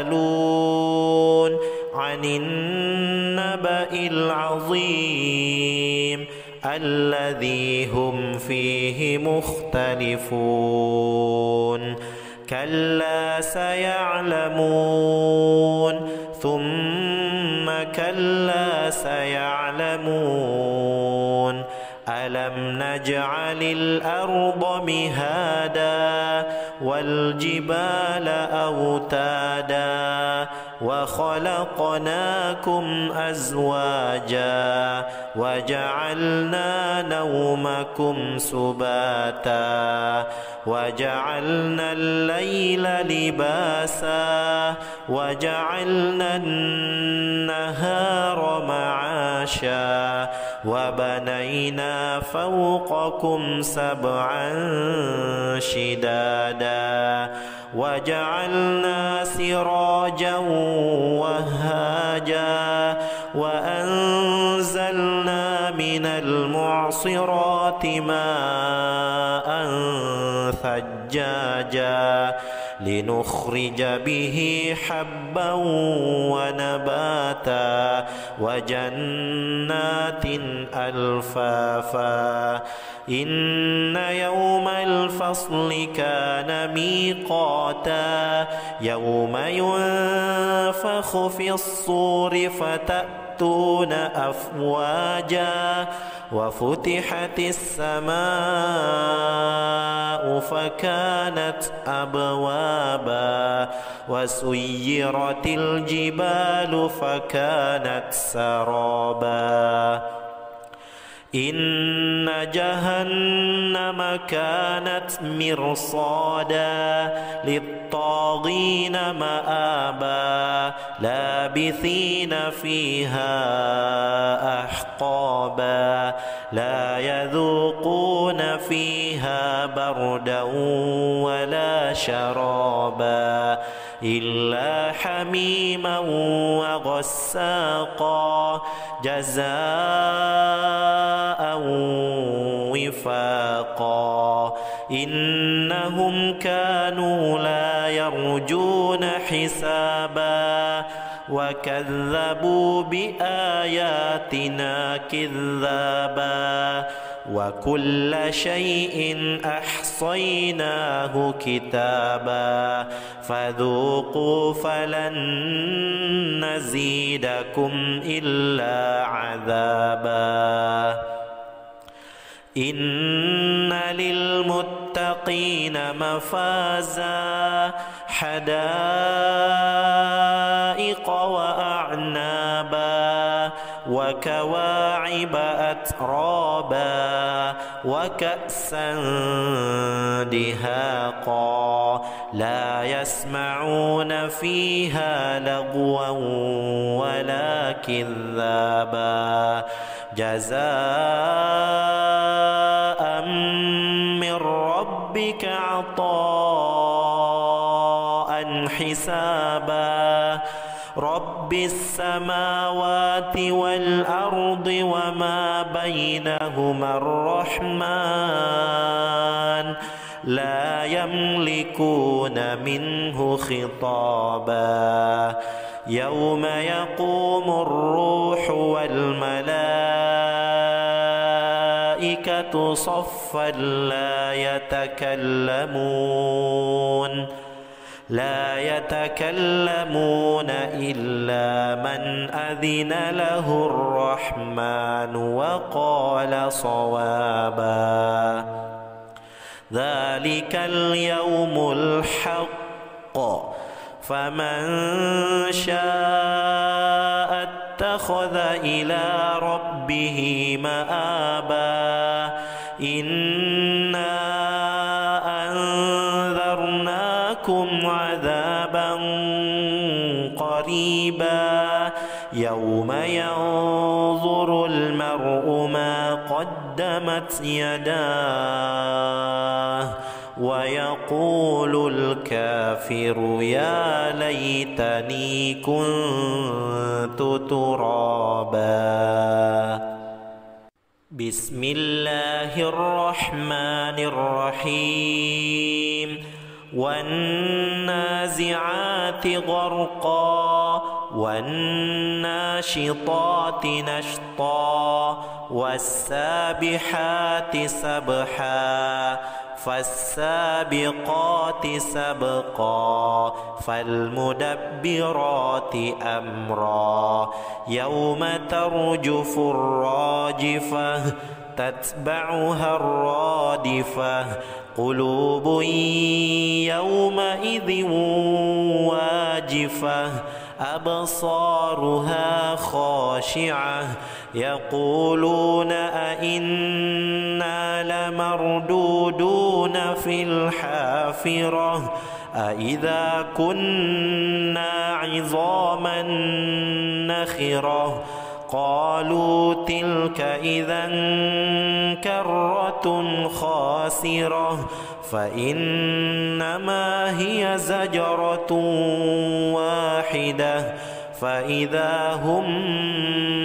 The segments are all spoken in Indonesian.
يسألون عن النبأ العظيم الذي هم فيه مختلفون كلا سيعلمون ثم كلا سيعلمون ألم نجعل الأرض مهاداً والجبال أوتادا وخلقناكم أزواجا وجعلنا نومكم سباتا وجعلنا الليل لباسا وجعلنا النهار معاشا وبنينا فوقكم سبعا شدادا وجعلنا سراجا وهاجا وأنزلنا من المعصرات ماء ثجاجا لنخرج به حبا ونباتا وجنات الفافا إن يوم الفصل كان ميقاتا يوم ينفخ في الصور فتأتون أفواجا وفتحت السماء فكانت أبوابا وسيرت الجبال فكانت سرابا إن جهنم كانت مرصادا للطاغين مآبا لابثين فيها أحقابا لا يذوقون فيها بردا ولا شرابا إلا حميما وغساقا جزاء وفاقا انهم كانوا لا يرجون حسابا وكذبوا باياتنا كذابا وكل شيء احصيناه كتابا فذوقوا فلن نزيدكم الا عذابا ان للمتقين مفازا حدائق واعنابا وكواعب أترابا وكأسا دهاقا لا يسمعون فيها لغوا ولا كذابا جزاء من ربك عطاء حسابا رب رب السماوات والأرض وما بينهما الرحمن لا يملكون منه خطابا يوم يقوم الروح والملائكة صفا لا يتكلمون لا يتكلمون إلا من أذن له الرحمن وقال صوابا ذلك اليوم الحق فمن شاء اتخذ إلى ربه مآبا إن قدمت يداه ويقول الكافر يا ليتني كنت ترابا بسم الله الرحمن الرحيم والنازعات غرقا والناشطات نشطا والسابحات سبحا فالسابقات سبقا فالمدبرات امرا يوم ترجف الراجفه تتبعها الرادفه قلوب يومئذ واجفه ابصارها خاشعه يقولون أئنا لمردودون في الحافرة أئذا كنا عظاما نخرة قالوا تلك إذا كرة خاسرة فإنما هي زجرة واحدة فإذا هم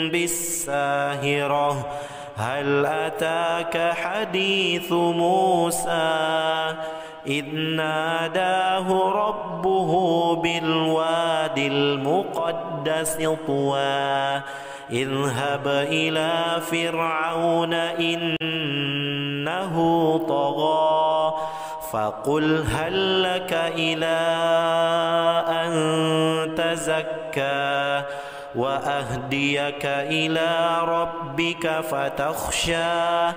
بالساهرة هل أتاك حديث موسى إذ ناداه ربه بالواد المقدس طوى اذهب إلى فرعون إنه طغى فقل هل لك إلى أن تزكى وأهديك إلى ربك فتخشى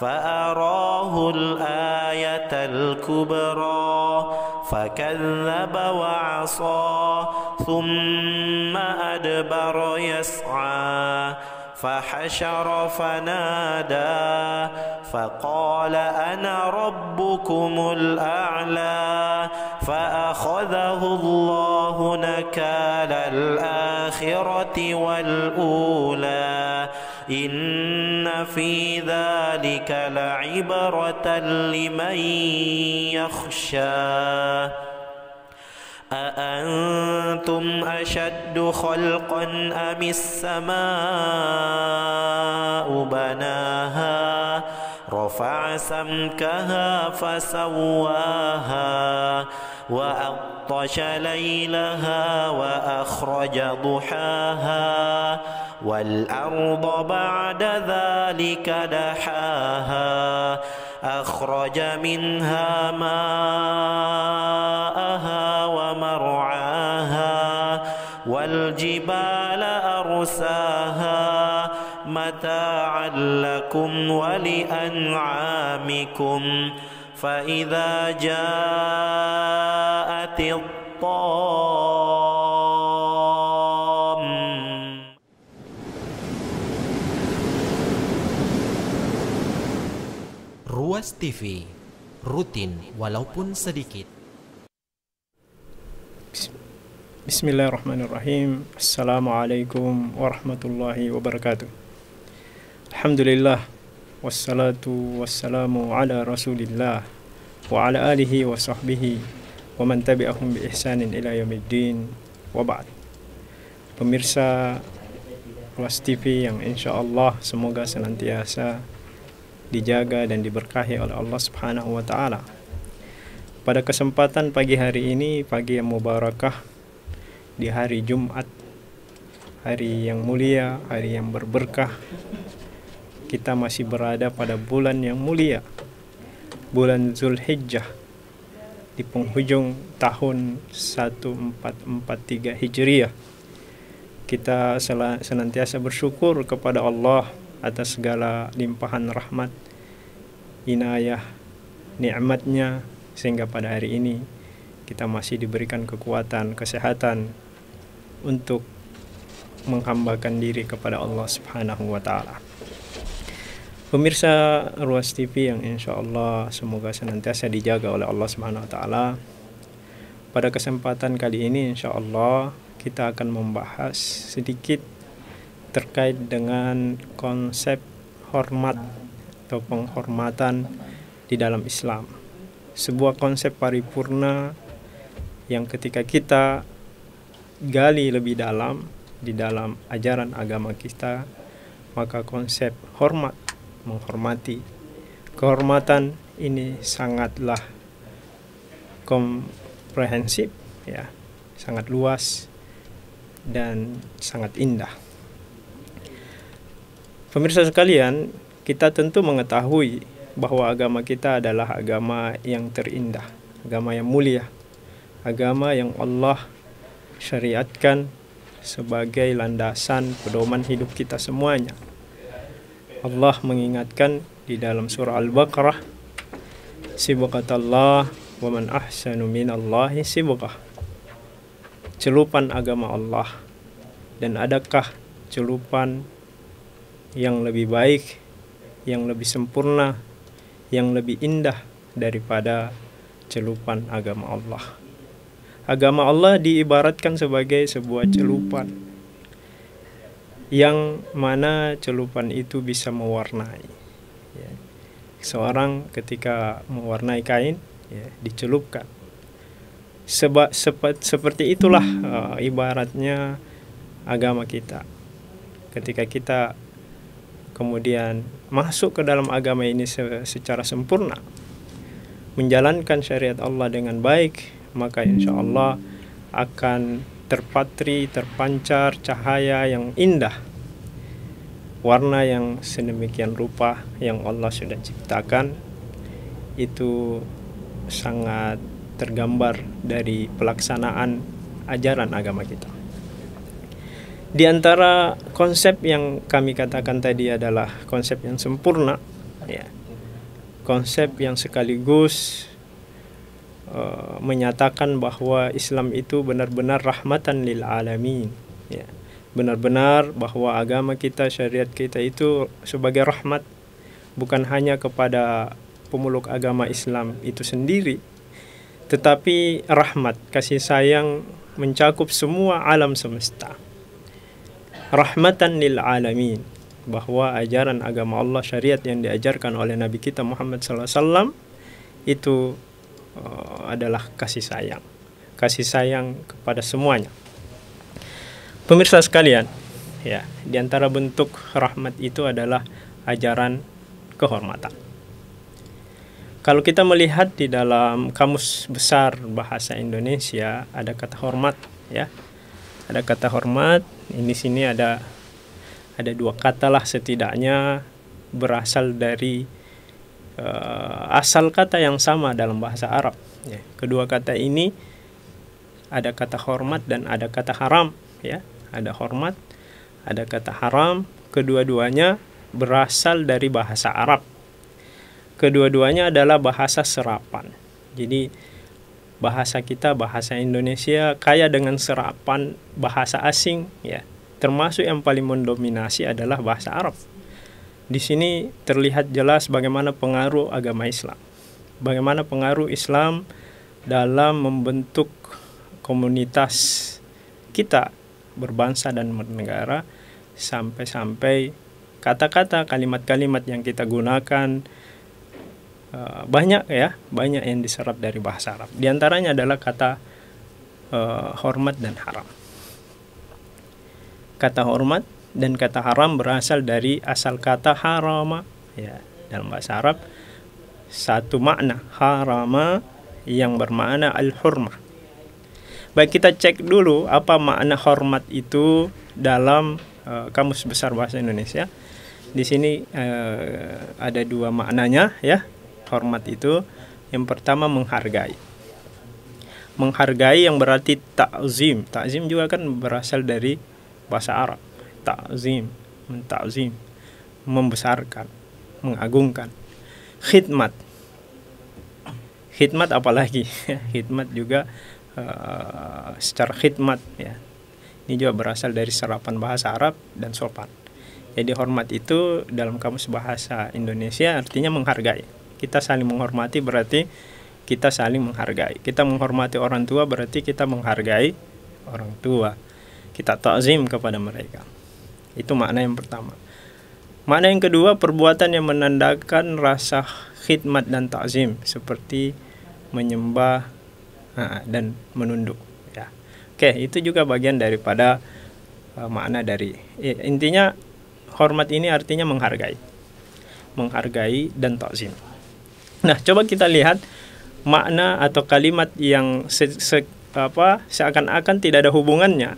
فأراه الآية الكبرى فكذب وعصى ثم أدبر يسعى فحشر فنادى فقال انا ربكم الاعلى فاخذه الله نكال الاخره والاولى ان في ذلك لعبره لمن يخشى أأنتم أشد خلقا أم السماء بناها رفع سمكها فسواها وأطش ليلها وأخرج ضحاها والأرض بعد ذلك دحاها أخرج منها ماءها والجبال أرساها متاعا لكم ولأنعامكم فإذا جاءت الطام Ruas TV rutin walaupun sedikit Bismillahirrahmanirrahim. Assalamualaikum warahmatullahi wabarakatuh. Alhamdulillah wassalatu wassalamu ala Rasulillah wa ala alihi wa sahbihi wa man tabi'ahum bi ihsanin ila yaumiddin wa ba'd. Pemirsa Kelas TV yang insya Allah semoga senantiasa dijaga dan diberkahi oleh Allah Subhanahu wa taala. Pada kesempatan pagi hari ini, pagi yang mubarakah di hari Jumat, hari yang mulia, hari yang berberkah. Kita masih berada pada bulan yang mulia, bulan Zulhijjah, di penghujung tahun 1443 Hijriah. Kita senantiasa bersyukur kepada Allah atas segala limpahan rahmat, inayah, nikmatnya sehingga pada hari ini kita masih diberikan kekuatan, kesehatan, untuk menghambakan diri kepada Allah Subhanahu wa taala. Pemirsa Ruas TV yang insya Allah semoga senantiasa dijaga oleh Allah Subhanahu Wa Taala. Pada kesempatan kali ini insya Allah kita akan membahas sedikit terkait dengan konsep hormat atau penghormatan di dalam Islam. Sebuah konsep paripurna yang ketika kita gali lebih dalam di dalam ajaran agama kita, maka konsep hormat menghormati kehormatan ini sangatlah komprehensif ya, sangat luas dan sangat indah. Pemirsa sekalian, kita tentu mengetahui bahwa agama kita adalah agama yang terindah, agama yang mulia, agama yang Allah syariatkan sebagai landasan pedoman hidup kita semuanya. Allah mengingatkan di dalam surah Al-Baqarah Allah wa man ahsanu minallahi sibqah Celupan agama Allah Dan adakah celupan yang lebih baik Yang lebih sempurna Yang lebih indah daripada celupan agama Allah agama Allah diibaratkan sebagai sebuah celupan yang mana celupan itu bisa mewarnai ya. seorang ketika mewarnai kain ya, dicelupkan Seba, sepet, seperti itulah uh, ibaratnya agama kita ketika kita kemudian masuk ke dalam agama ini secara sempurna menjalankan syariat Allah dengan baik maka insya Allah akan terpatri, terpancar cahaya yang indah warna yang sedemikian rupa yang Allah sudah ciptakan itu sangat tergambar dari pelaksanaan ajaran agama kita. Di antara konsep yang kami katakan tadi adalah konsep yang sempurna, ya. Konsep yang sekaligus Eh, menyatakan bahwa Islam itu benar-benar rahmatan lil alamin ya benar-benar bahwa agama kita syariat kita itu sebagai rahmat bukan hanya kepada pemeluk agama Islam itu sendiri tetapi rahmat kasih sayang mencakup semua alam semesta rahmatan lil alamin bahwa ajaran agama Allah syariat yang diajarkan oleh Nabi kita Muhammad sallallahu alaihi wasallam itu uh, adalah kasih sayang. Kasih sayang kepada semuanya. Pemirsa sekalian, ya, di antara bentuk rahmat itu adalah ajaran kehormatan. Kalau kita melihat di dalam kamus besar bahasa Indonesia ada kata hormat, ya. Ada kata hormat, ini sini ada ada dua kata lah setidaknya berasal dari uh, asal kata yang sama dalam bahasa Arab. Ya. Kedua kata ini ada kata hormat dan ada kata haram. Ya, ada hormat, ada kata haram. Kedua-duanya berasal dari bahasa Arab. Kedua-duanya adalah bahasa serapan. Jadi bahasa kita bahasa Indonesia kaya dengan serapan bahasa asing ya. Termasuk yang paling mendominasi adalah bahasa Arab. Di sini terlihat jelas bagaimana pengaruh agama Islam. Bagaimana pengaruh Islam dalam membentuk komunitas kita berbangsa dan bernegara sampai-sampai kata-kata kalimat-kalimat yang kita gunakan eh, banyak ya banyak yang diserap dari bahasa Arab diantaranya adalah kata uh, hormat dan haram kata hormat dan kata haram berasal dari asal kata harama ya dalam bahasa Arab satu makna harama yang bermakna al-hurmah baik kita cek dulu apa makna hormat itu dalam uh, kamus besar bahasa Indonesia di sini uh, ada dua maknanya ya hormat itu yang pertama menghargai menghargai yang berarti takzim takzim juga kan berasal dari bahasa Arab takzim, mentakzim, membesarkan mengagungkan khidmat khidmat apalagi khidmat juga uh, secara khidmat ya ini juga berasal dari serapan bahasa Arab dan sopan jadi hormat itu dalam kamus bahasa Indonesia artinya menghargai kita saling menghormati berarti kita saling menghargai kita menghormati orang tua berarti kita menghargai orang tua kita takzim kepada mereka itu makna yang pertama. Makna yang kedua, perbuatan yang menandakan rasa khidmat dan takzim seperti menyembah dan menunduk ya. Oke, itu juga bagian daripada uh, makna dari intinya hormat ini artinya menghargai. Menghargai dan takzim. Nah, coba kita lihat makna atau kalimat yang se, se apa seakan-akan tidak ada hubungannya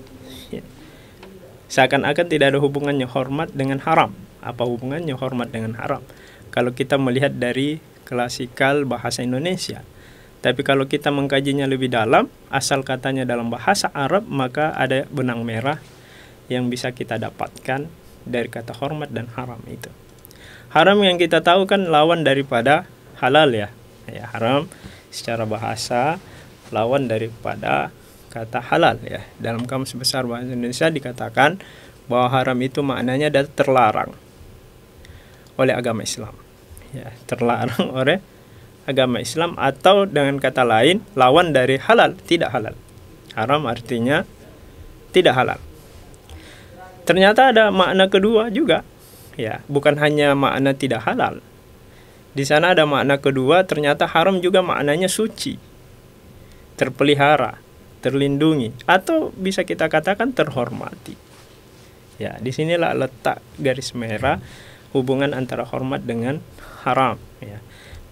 seakan-akan tidak ada hubungannya hormat dengan haram. Apa hubungannya hormat dengan haram? Kalau kita melihat dari klasikal bahasa Indonesia. Tapi kalau kita mengkajinya lebih dalam, asal katanya dalam bahasa Arab, maka ada benang merah yang bisa kita dapatkan dari kata hormat dan haram itu. Haram yang kita tahu kan lawan daripada halal ya. Ya, haram secara bahasa lawan daripada kata halal ya. Dalam kamus besar bahasa Indonesia dikatakan bahwa haram itu maknanya adalah terlarang oleh agama Islam. Ya, terlarang oleh agama Islam atau dengan kata lain lawan dari halal, tidak halal. Haram artinya tidak halal. Ternyata ada makna kedua juga. Ya, bukan hanya makna tidak halal. Di sana ada makna kedua, ternyata haram juga maknanya suci. Terpelihara, terlindungi atau bisa kita katakan terhormati. Ya, disinilah letak garis merah hubungan antara hormat dengan haram. Ya,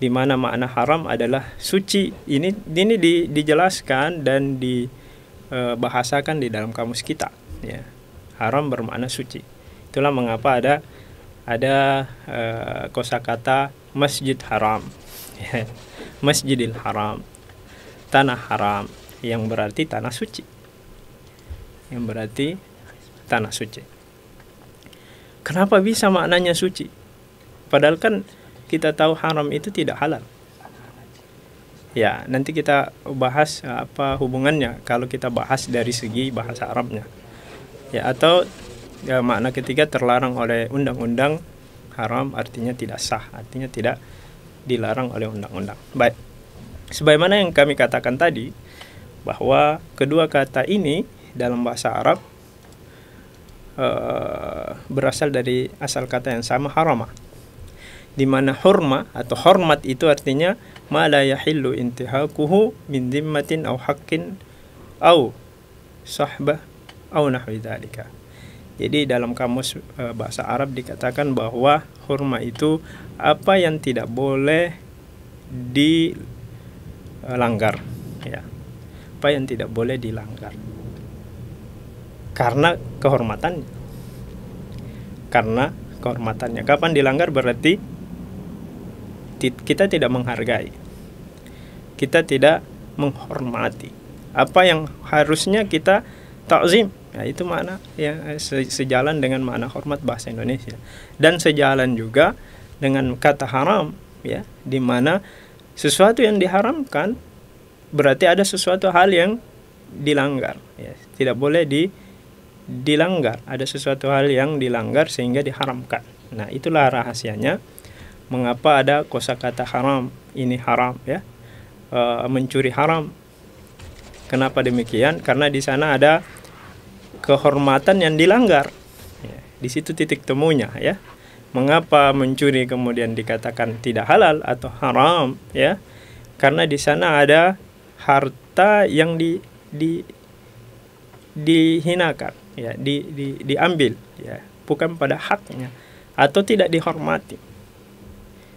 di mana makna haram adalah suci. Ini ini di, dijelaskan dan dibahasakan e, di dalam kamus kita. Ya, haram bermakna suci. Itulah mengapa ada ada e, kosakata masjid haram, ya. masjidil haram, tanah haram yang berarti tanah suci. Yang berarti tanah suci. Kenapa bisa maknanya suci? Padahal kan kita tahu haram itu tidak halal. Ya, nanti kita bahas eh, apa hubungannya kalau kita bahas dari segi bahasa Arabnya. Ya, atau ya, makna ketiga terlarang oleh undang-undang haram artinya tidak sah, artinya tidak dilarang oleh undang-undang. Baik. Sebagaimana yang kami katakan tadi, bahwa kedua kata ini dalam bahasa Arab uh, berasal dari asal kata yang sama harama di mana horma atau hormat itu artinya ma la yahillu intihakuhu min dhimmatin au haqqin au sahbah au nahwi dhalika. Jadi dalam kamus e, bahasa Arab dikatakan bahwa horma itu apa yang tidak boleh dilanggar eh, ya apa yang tidak boleh dilanggar karena kehormatannya karena kehormatannya kapan dilanggar berarti kita tidak menghargai kita tidak menghormati apa yang harusnya kita takzim ya nah, itu makna ya sejalan dengan mana hormat bahasa Indonesia dan sejalan juga dengan kata haram ya di mana sesuatu yang diharamkan berarti ada sesuatu hal yang dilanggar ya tidak boleh di dilanggar ada sesuatu hal yang dilanggar sehingga diharamkan nah itulah rahasianya mengapa ada kosakata haram ini haram ya e, mencuri haram kenapa demikian karena di sana ada kehormatan yang dilanggar ya, di situ titik temunya ya mengapa mencuri kemudian dikatakan tidak halal atau haram ya karena di sana ada harta yang di di dihinakan ya di, di diambil ya bukan pada haknya atau tidak dihormati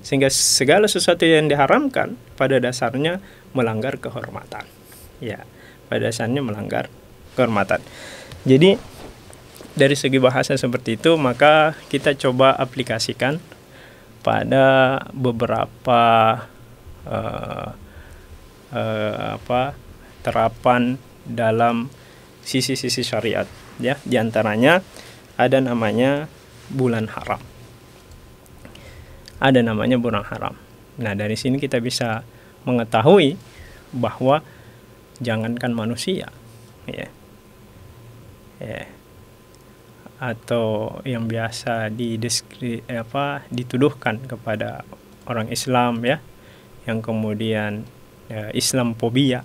sehingga segala sesuatu yang diharamkan pada dasarnya melanggar kehormatan ya pada dasarnya melanggar kehormatan jadi dari segi bahasa seperti itu maka kita coba aplikasikan pada beberapa uh, uh, apa terapan dalam sisi-sisi syariat ya diantaranya ada namanya bulan haram ada namanya bulan haram nah dari sini kita bisa mengetahui bahwa jangankan manusia ya ya atau yang biasa dideskri, apa dituduhkan kepada orang Islam ya yang kemudian Ya, ya, Islamophobia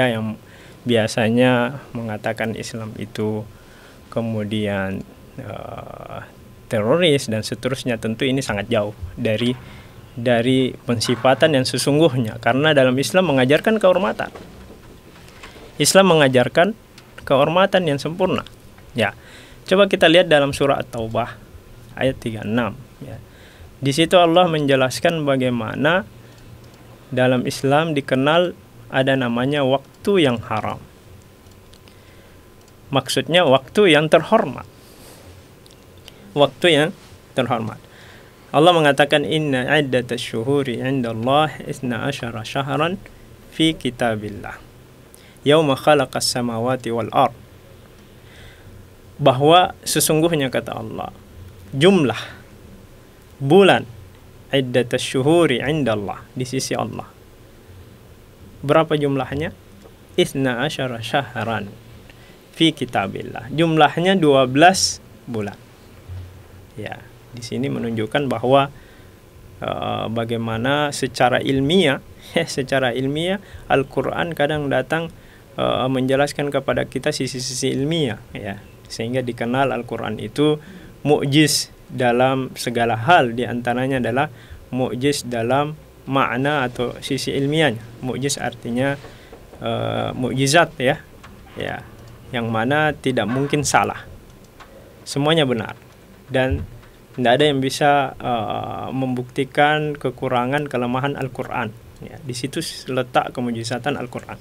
yang biasanya mengatakan Islam itu kemudian uh, teroris dan seterusnya tentu ini sangat jauh dari dari pensifatan yang sesungguhnya karena dalam Islam mengajarkan kehormatan Islam mengajarkan kehormatan yang sempurna ya coba kita lihat dalam surah At-Taubah ayat 36 ya di situ Allah menjelaskan bagaimana dalam Islam dikenal ada namanya waktu yang haram. Maksudnya waktu yang terhormat. Waktu yang terhormat. Allah mengatakan inna iddata syuhuri indallah isna asyara syahran fi kitabillah yauma khalaqas samawati wal ard bahwa sesungguhnya kata Allah jumlah bulan iddat syuhuri Allah di sisi Allah. Berapa jumlahnya? Isna asyara syahran fi kitabillah. Jumlahnya 12 bulan. Ya, di sini menunjukkan bahwa uh, bagaimana secara ilmiah, ya, secara ilmiah Al-Qur'an kadang datang uh, menjelaskan kepada kita sisi-sisi ilmiah ya, sehingga dikenal Al-Qur'an itu mukjiz dalam segala hal di antaranya adalah mukjiz dalam makna atau sisi ilmiahnya. Mukjiz artinya uh, eh, mukjizat ya. Ya, yang mana tidak mungkin salah. Semuanya benar. Dan tidak ada yang bisa uh, membuktikan kekurangan kelemahan Al-Qur'an. Ya, di situ letak kemujizatan Al-Qur'an.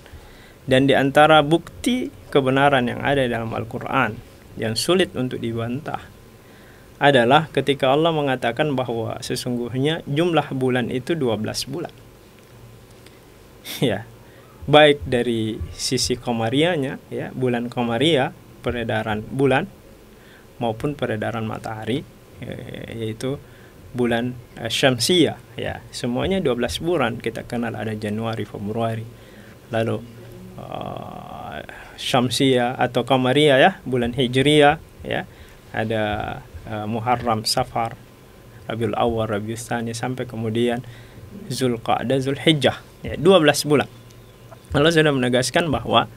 Dan di antara bukti kebenaran yang ada dalam Al-Qur'an yang sulit untuk dibantah adalah ketika Allah mengatakan bahwa sesungguhnya jumlah bulan itu 12 bulan. ya. Baik dari sisi komarianya ya, bulan komaria, peredaran bulan maupun peredaran matahari ya, yaitu bulan uh, eh, syamsiah ya. Semuanya 12 bulan kita kenal ada Januari, Februari. Lalu uh, eh, syamsiah atau komaria ya, bulan hijriah ya. Ada Eh, Muharram, Safar, Rabiul Awal, Rabiul Sani, sampai kemudian Zulqa'dah, Zulhijjah, ya 12 bulan. Allah sudah menegaskan bahwa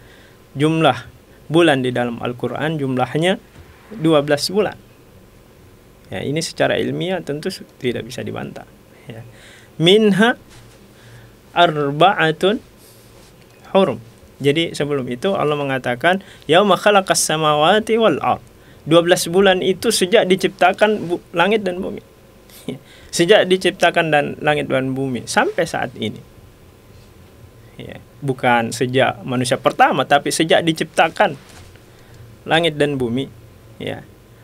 jumlah bulan di dalam Al-Qur'an jumlahnya 12 bulan. Ya, ini secara ilmiah tentu tidak bisa dibantah, ya. Minha arba'atun hurum. Jadi sebelum itu Allah mengatakan yauma khalaqas samawati wal ard. 12 bulan itu sejak diciptakan langit dan bumi. sejak diciptakan dan langit dan bumi sampai saat ini. Ya, bukan sejak manusia pertama tapi sejak diciptakan langit dan bumi, ya.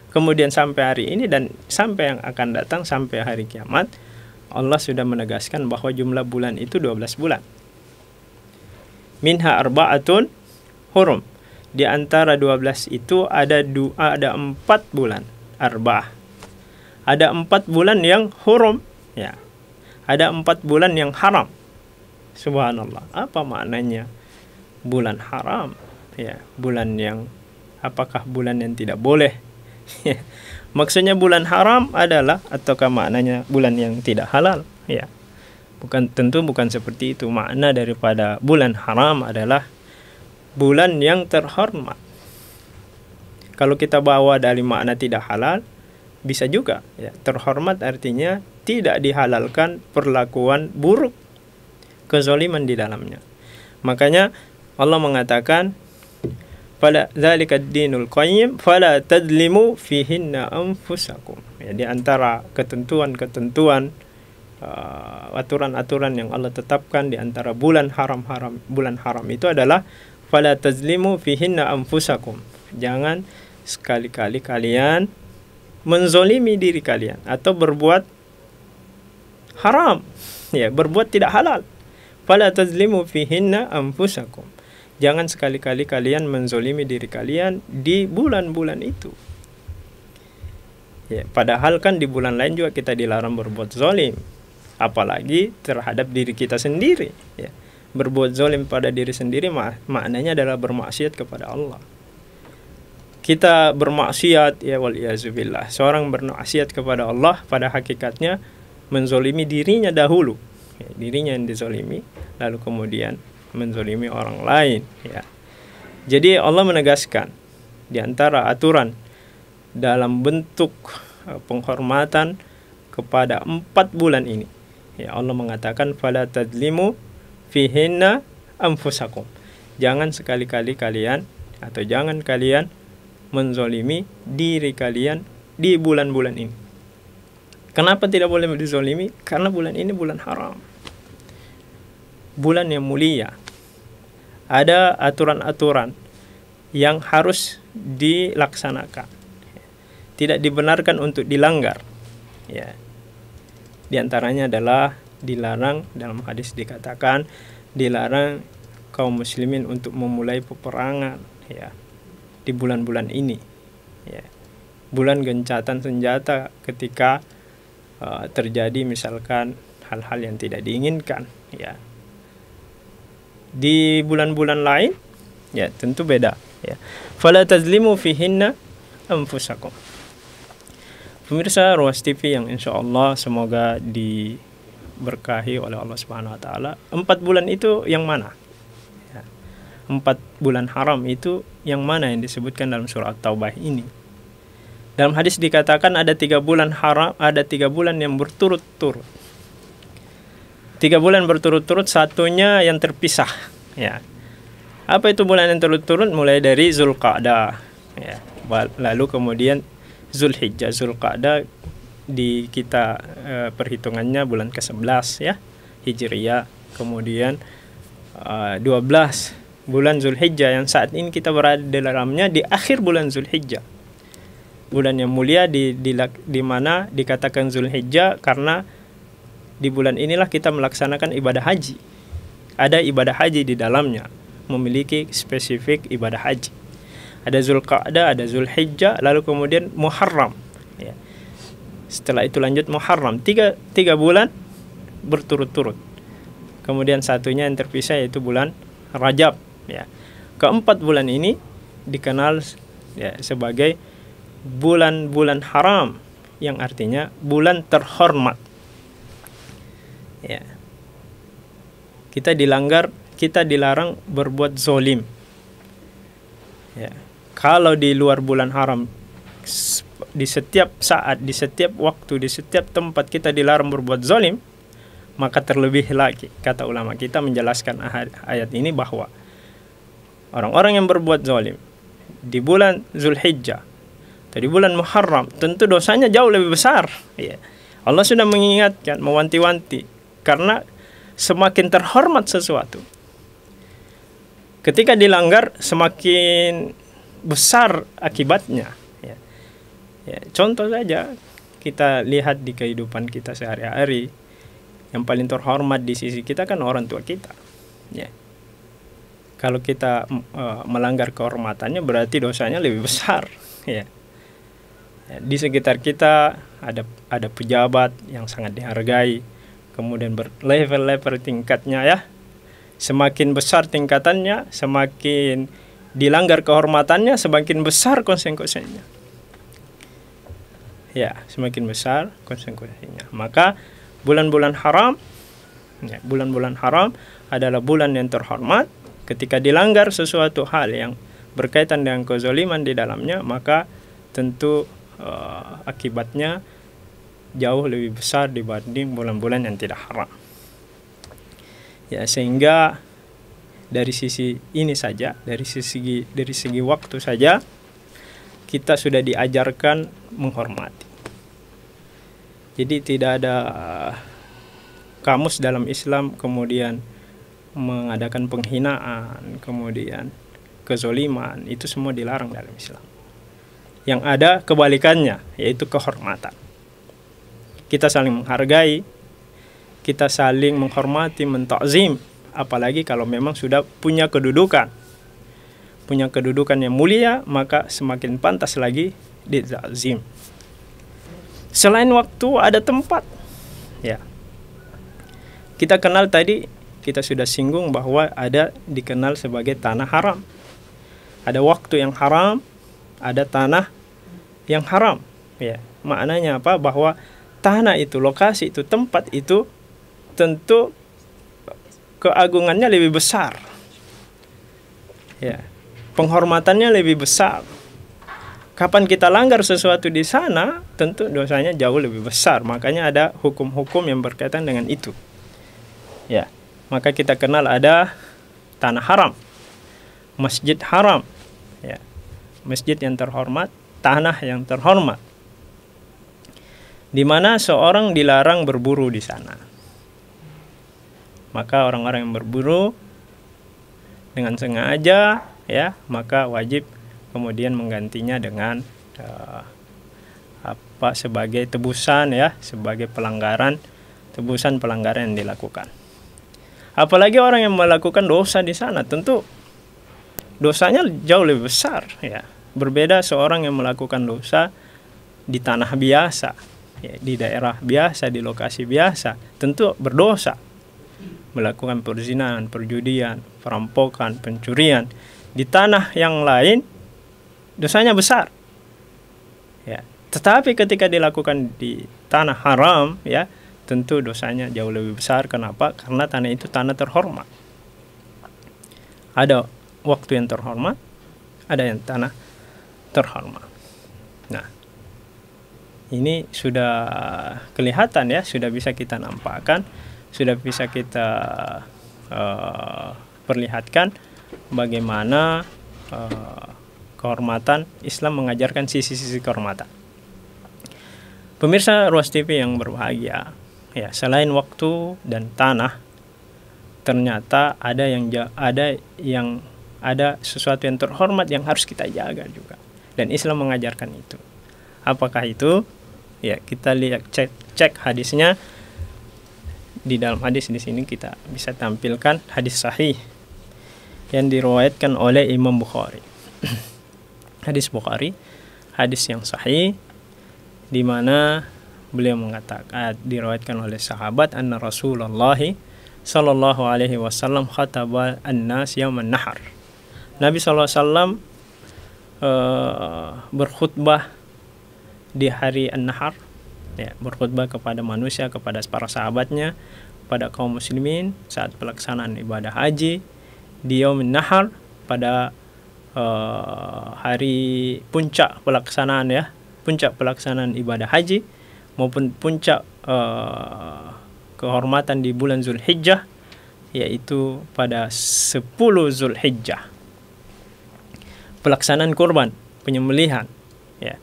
Kemudian sampai hari ini dan sampai yang akan datang sampai hari kiamat Allah sudah menegaskan bahwa jumlah bulan itu 12 bulan. Minha arba'atun hurum di antara 12 itu ada dua ada 4 bulan arba'ah. Ada empat bulan yang hurum, ya. Ada 4 bulan yang haram. Subhanallah. Apa maknanya? Bulan haram, ya. Bulan yang apakah bulan yang tidak boleh? Ya. Maksudnya bulan haram adalah ataukah maknanya bulan yang tidak halal, ya. Bukan tentu bukan seperti itu. Makna daripada bulan haram adalah bulan yang terhormat. Kalau kita bawa dari makna tidak halal, bisa juga ya. Terhormat artinya tidak dihalalkan perlakuan buruk, kezoliman di dalamnya. Makanya Allah mengatakan pada zalika dinul qayyim fala tadlimu fihinna anfusakum. Ya, di antara ketentuan-ketentuan uh, aturan-aturan uh, aturan -aturan yang Allah tetapkan di antara bulan haram-haram bulan haram itu adalah fala tazlimu fihinna anfusakum. Jangan sekali-kali kalian menzolimi diri kalian atau berbuat haram. Ya, berbuat tidak halal. Fala tazlimu fihinna anfusakum. Jangan sekali-kali kalian menzolimi diri kalian di bulan-bulan itu. Ya, padahal kan di bulan lain juga kita dilarang berbuat zolim, apalagi terhadap diri kita sendiri. Ya berbuat zolim pada diri sendiri mak maknanya adalah bermaksiat kepada Allah kita bermaksiat ya wal iazubillah seorang bermaksiat kepada Allah pada hakikatnya menzolimi dirinya dahulu ya, dirinya yang dizolimi lalu kemudian menzolimi orang lain ya jadi Allah menegaskan di antara aturan dalam bentuk e, penghormatan kepada empat bulan ini ya Allah mengatakan fala tadlimu fihinna amfusakum. Jangan sekali-kali kalian atau jangan kalian menzolimi diri kalian di bulan-bulan ini. Kenapa tidak boleh dizolimi? Karena bulan ini bulan haram. Bulan yang mulia. Ada aturan-aturan yang harus dilaksanakan. Tidak dibenarkan untuk dilanggar. Ya. Di antaranya adalah dilarang dalam hadis dikatakan dilarang kaum muslimin untuk memulai peperangan ya di bulan-bulan ini ya bulan gencatan senjata ketika uh, terjadi misalkan hal-hal yang tidak diinginkan ya di bulan-bulan lain ya tentu beda ya fala tazlimu fihinna anfusakum pemirsa Ruas TV yang insya semoga di diberkahi oleh Allah Subhanahu Wa Taala empat bulan itu yang mana ya. empat bulan haram itu yang mana yang disebutkan dalam surah Taubah ini dalam hadis dikatakan ada tiga bulan haram ada tiga bulan yang berturut-turut tiga bulan berturut-turut satunya yang terpisah ya apa itu bulan yang turut-turut mulai dari Zulqa'dah ya lalu kemudian Zulhijjah Zulqa'dah di kita e, perhitungannya bulan ke-11 ya Hijriah kemudian e, eh, 12 bulan Zulhijjah yang saat ini kita berada di dalamnya di akhir bulan Zulhijjah bulan yang mulia di, di, di mana dikatakan Zulhijjah karena di bulan inilah kita melaksanakan ibadah haji ada ibadah haji di dalamnya memiliki spesifik ibadah haji ada Zulqa'dah ada Zulhijjah lalu kemudian Muharram ya setelah itu lanjut Muharram. Tiga, tiga bulan berturut-turut. Kemudian satunya yang terpisah yaitu bulan Rajab. Ya. Keempat bulan ini dikenal ya, sebagai bulan-bulan haram yang artinya bulan terhormat. Ya. Kita dilanggar, kita dilarang berbuat zolim. Ya. Kalau di luar bulan haram di setiap saat, di setiap waktu, di setiap tempat kita dilarang berbuat zolim, maka terlebih lagi kata ulama kita menjelaskan ayat ini bahwa orang-orang yang berbuat zolim di bulan Zulhijjah atau di bulan Muharram tentu dosanya jauh lebih besar. Iya. Allah sudah mengingatkan, mewanti-wanti karena semakin terhormat sesuatu. Ketika dilanggar semakin besar akibatnya ya, contoh saja kita lihat di kehidupan kita sehari-hari yang paling terhormat di sisi kita kan orang tua kita ya kalau kita uh, melanggar kehormatannya berarti dosanya lebih besar ya. ya di sekitar kita ada ada pejabat yang sangat dihargai kemudian berlevel-level tingkatnya ya semakin besar tingkatannya semakin dilanggar kehormatannya semakin besar konsekuensinya ya semakin besar konsekuensinya maka bulan-bulan haram ya, bulan-bulan haram adalah bulan yang terhormat ketika dilanggar sesuatu hal yang berkaitan dengan kezoliman di dalamnya maka tentu uh, akibatnya jauh lebih besar dibanding bulan-bulan yang tidak haram ya sehingga dari sisi ini saja dari sisi dari segi waktu saja kita sudah diajarkan menghormati jadi tidak ada uh, kamus dalam Islam kemudian mengadakan penghinaan, kemudian kezoliman, itu semua dilarang dalam Islam. Yang ada kebalikannya, yaitu kehormatan. Kita saling menghargai, kita saling menghormati, mentakzim, apalagi kalau memang sudah punya kedudukan. Punya kedudukan yang mulia, maka semakin pantas lagi ditakzim. Selain waktu ada tempat. Ya. Kita kenal tadi kita sudah singgung bahwa ada dikenal sebagai tanah haram. Ada waktu yang haram, ada tanah yang haram. Ya. Maknanya apa? Bahwa tanah itu, lokasi itu, tempat itu tentu keagungannya lebih besar. Ya. Penghormatannya lebih besar kapan kita langgar sesuatu di sana, tentu dosanya jauh lebih besar. Makanya ada hukum-hukum yang berkaitan dengan itu. Ya, maka kita kenal ada tanah haram, masjid haram, ya, masjid yang terhormat, tanah yang terhormat, di mana seorang dilarang berburu di sana. Maka orang-orang yang berburu dengan sengaja, ya, maka wajib kemudian menggantinya dengan uh, apa sebagai tebusan ya, sebagai pelanggaran tebusan pelanggaran yang dilakukan. Apalagi orang yang melakukan dosa di sana tentu dosanya jauh lebih besar ya. Berbeda seorang yang melakukan dosa di tanah biasa, ya, di daerah biasa, di lokasi biasa, tentu berdosa melakukan perzinahan, perjudian, perampokan, pencurian di tanah yang lain dosanya besar. Ya. Tetapi ketika dilakukan di tanah haram, ya, tentu dosanya jauh lebih besar. Kenapa? Karena tanah itu tanah terhormat. Ada waktu yang terhormat, ada yang tanah terhormat. Nah, ini sudah kelihatan ya, sudah bisa kita nampakkan, sudah bisa kita uh, perlihatkan bagaimana uh, kehormatan, Islam mengajarkan sisi-sisi kehormatan. Pemirsa Ruas TV yang berbahagia, ya selain waktu dan tanah, ternyata ada yang ada yang ada sesuatu yang terhormat yang harus kita jaga juga. Dan Islam mengajarkan itu. Apakah itu? Ya, kita lihat cek cek hadisnya di dalam hadis di sini kita bisa tampilkan hadis sahih yang diriwayatkan oleh Imam Bukhari. hadis Bukhari hadis yang sahih di mana beliau mengatakan diriwayatkan oleh sahabat anna Rasulullah sallallahu alaihi wasallam khataba an-nas yauman nahar Nabi sallallahu alaihi wasallam eh, berkhutbah di hari an-nahar ya, berkhutbah kepada manusia, kepada para sahabatnya, pada kaum muslimin saat pelaksanaan ibadah haji di yaumun nahar pada uh, hari puncak pelaksanaan ya puncak pelaksanaan ibadah haji maupun puncak uh, kehormatan di bulan Zulhijjah yaitu pada 10 Zulhijjah pelaksanaan kurban penyembelihan ya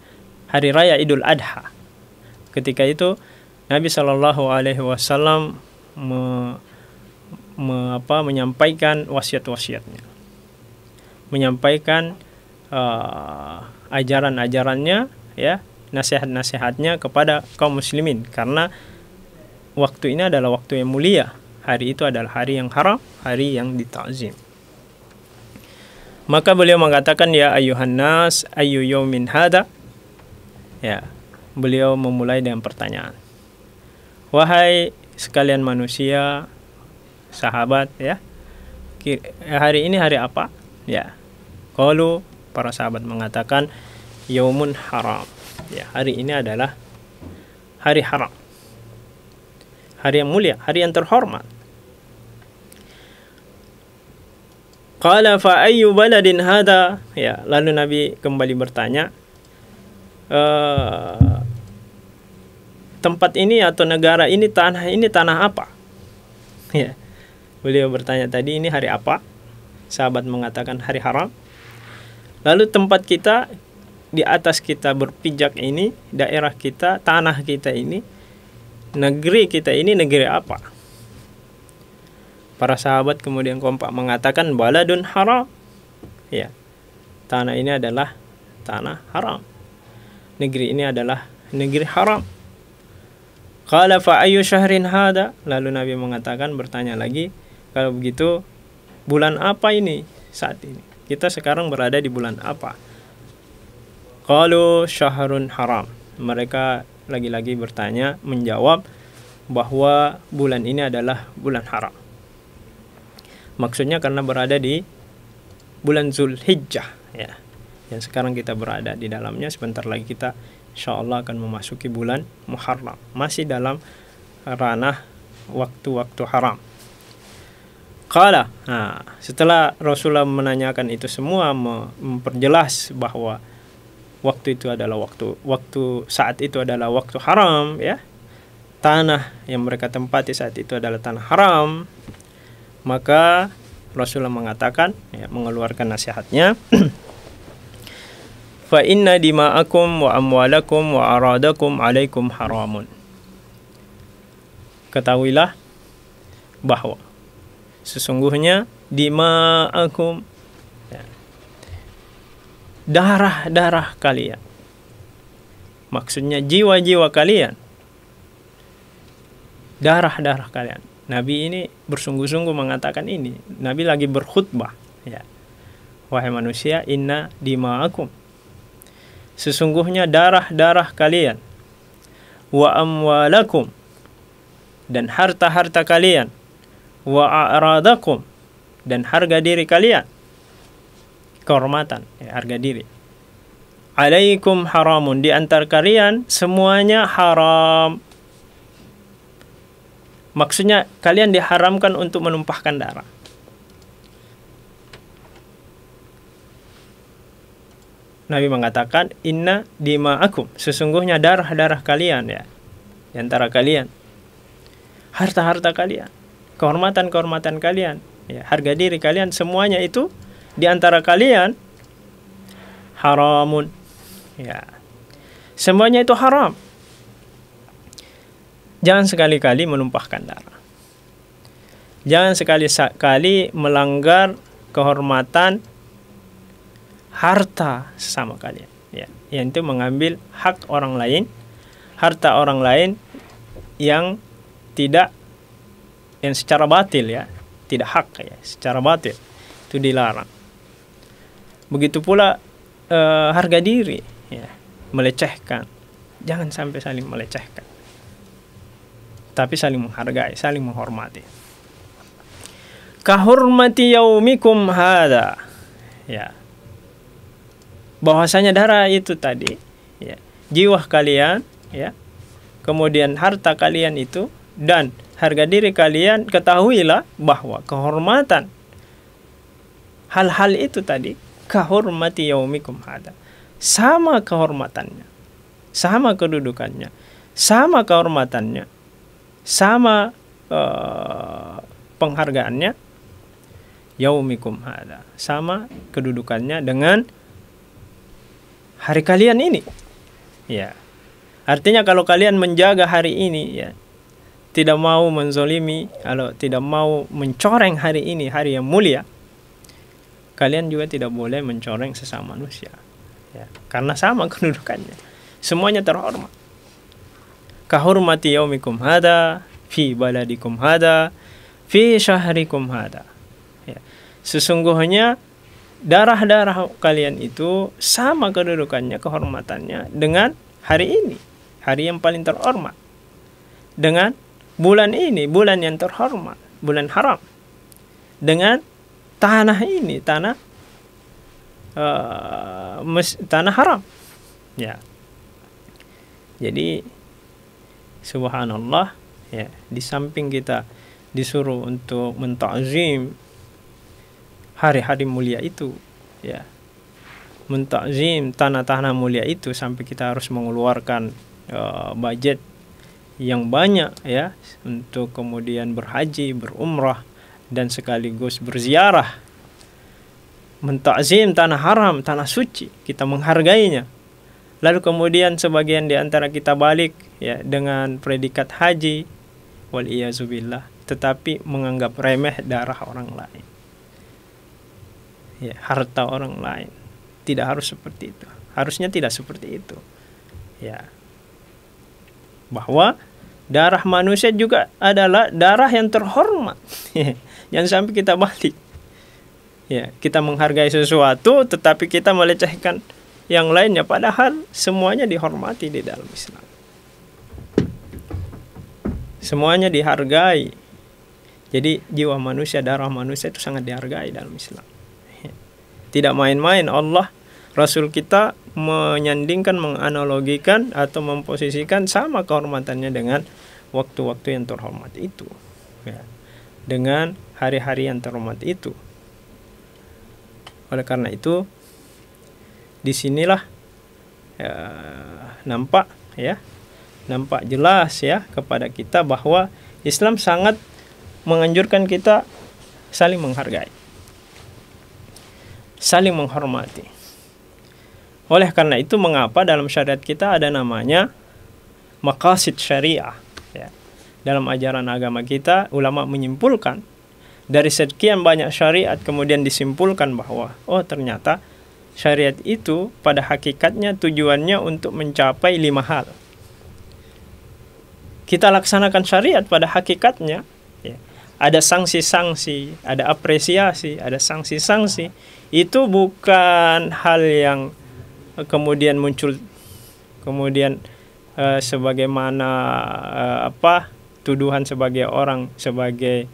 hari raya Idul Adha ketika itu Nabi Shallallahu Alaihi Wasallam me, me, apa, menyampaikan wasiat-wasiatnya menyampaikan uh, ajaran-ajarannya ya nasihat-nasihatnya kepada kaum muslimin karena waktu ini adalah waktu yang mulia hari itu adalah hari yang haram hari yang ditazim maka beliau mengatakan ya ayuhan nas ayu yomin hada ya beliau memulai dengan pertanyaan wahai sekalian manusia sahabat ya hari ini hari apa ya kalau para sahabat mengatakan yaumun haram ya hari ini adalah hari haram hari yang mulia hari yang terhormat Qala fa ayyu baladin hada? Ya, lalu Nabi kembali bertanya, e, tempat ini atau negara ini tanah ini tanah apa? Ya. Beliau bertanya tadi ini hari apa? sahabat mengatakan hari haram. Lalu tempat kita di atas kita berpijak ini, daerah kita, tanah kita ini, negeri kita ini negeri apa? Para sahabat kemudian kompak mengatakan baladun haram. Ya. Tanah ini adalah tanah haram. Negeri ini adalah negeri haram. Kalau fa ayu syahrin hada? Lalu Nabi mengatakan bertanya lagi, kalau begitu bulan apa ini saat ini? Kita sekarang berada di bulan apa? Kalau syahrun haram. Mereka lagi-lagi bertanya, menjawab bahwa bulan ini adalah bulan haram. Maksudnya karena berada di bulan Zulhijjah ya. Yang sekarang kita berada di dalamnya sebentar lagi kita insya Allah akan memasuki bulan Muharram. Masih dalam ranah waktu-waktu haram. Kala. Nah, setelah Rasulullah menanyakan itu semua memperjelas bahwa waktu itu adalah waktu waktu saat itu adalah waktu haram ya. Tanah yang mereka tempati saat itu adalah tanah haram. Maka Rasulullah mengatakan ya, mengeluarkan nasihatnya fa inna dima'akum wa amwalakum wa aradakum alaikum haramun. Ketahuilah bahwa sesungguhnya ma'akum ya. darah-darah kalian maksudnya jiwa-jiwa kalian darah-darah kalian Nabi ini bersungguh-sungguh mengatakan ini Nabi lagi berkhutbah ya wahai manusia inna di ma'akum sesungguhnya darah-darah kalian wa amwalakum dan harta-harta kalian wa a'radakum dan harga diri kalian kehormatan ya, harga diri alaikum haramun di antar kalian semuanya haram maksudnya kalian diharamkan untuk menumpahkan darah Nabi mengatakan inna dima'akum sesungguhnya darah-darah kalian ya di antara kalian harta-harta kalian kehormatan-kehormatan kalian, ya, harga diri kalian semuanya itu di antara kalian haramun. Ya. Semuanya itu haram. Jangan sekali-kali menumpahkan darah. Jangan sekali-kali melanggar kehormatan harta sama kalian. Ya, yang itu mengambil hak orang lain, harta orang lain yang tidak yang secara batil ya tidak hak ya secara batil itu dilarang begitu pula e, harga diri ya melecehkan jangan sampai saling melecehkan tapi saling menghargai saling menghormati kahurmati yaumikum hada ya bahwasanya darah itu tadi ya jiwa kalian ya kemudian harta kalian itu dan harga diri kalian, ketahuilah bahwa kehormatan hal-hal itu tadi kehormati yaumikum hada. Sama kehormatannya. Sama kedudukannya. Sama kehormatannya. Sama uh, penghargaannya yaumikum hada. Sama kedudukannya dengan hari kalian ini. Ya. Artinya kalau kalian menjaga hari ini ya tidak mau menzolimi, kalau tidak mau mencoreng hari ini, hari yang mulia, kalian juga tidak boleh mencoreng sesama manusia. Ya, karena sama kedudukannya. Semuanya terhormat. kahurmati yaumikum hada, fi baladikum hada, fi syahrikum hada. Ya. Sesungguhnya darah-darah kalian itu sama kedudukannya, kehormatannya dengan hari ini, hari yang paling terhormat. Dengan bulan ini bulan yang terhormat, bulan haram. Dengan tanah ini, tanah uh, mes, tanah haram. Ya. Jadi subhanallah ya, di samping kita disuruh untuk mentakzim hari-hari mulia itu, ya. Mentakzim tanah-tanah mulia itu sampai kita harus mengeluarkan uh, budget yang banyak ya untuk kemudian berhaji, berumrah dan sekaligus berziarah. Mentakzim tanah haram, tanah suci, kita menghargainya. Lalu kemudian sebagian di antara kita balik ya dengan predikat haji wal iazubillah tetapi menganggap remeh darah orang lain. Ya, harta orang lain. Tidak harus seperti itu. Harusnya tidak seperti itu. Ya bahwa darah manusia juga adalah darah yang terhormat. Jangan sampai kita balik. Ya, kita menghargai sesuatu tetapi kita melecehkan yang lainnya padahal semuanya dihormati di dalam Islam. Semuanya dihargai. Jadi jiwa manusia, darah manusia itu sangat dihargai dalam Islam. Tidak main-main Allah Rasul kita menyandingkan, menganalogikan atau memposisikan sama kehormatannya dengan waktu-waktu yang terhormat itu, ya. dengan hari-hari yang terhormat itu. Oleh karena itu, disinilah ya, nampak ya, nampak jelas ya kepada kita bahwa Islam sangat menganjurkan kita saling menghargai, saling menghormati oleh karena itu mengapa dalam syariat kita ada namanya makasid syariah. Ya. Dalam ajaran agama kita ulama menyimpulkan dari sekian banyak syariat kemudian disimpulkan bahwa oh ternyata syariat itu pada hakikatnya tujuannya untuk mencapai lima hal. Kita laksanakan syariat pada hakikatnya ya, ada sanksi-sanksi, ada apresiasi, ada sanksi-sanksi. Itu bukan hal yang kemudian muncul kemudian uh, sebagaimana uh, apa tuduhan sebagai orang sebagai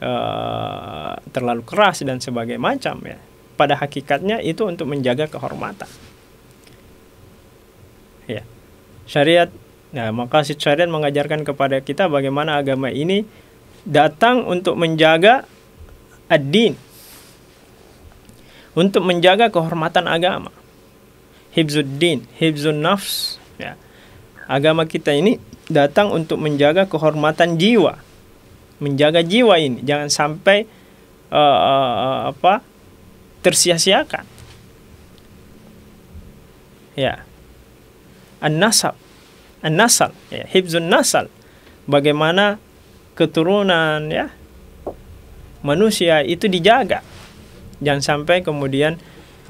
uh, terlalu keras dan sebagai macam ya pada hakikatnya itu untuk menjaga kehormatan ya syariat nah maka syariat mengajarkan kepada kita bagaimana agama ini datang untuk menjaga ad-din untuk menjaga kehormatan agama hibzuddin, hibzun nafs. Ya. Agama kita ini datang untuk menjaga kehormatan jiwa, menjaga jiwa ini jangan sampai uh, uh, apa tersia-siakan. Ya, an-nasab, an-nasal, ya, hibzun nasal. Bagaimana keturunan ya manusia itu dijaga, jangan sampai kemudian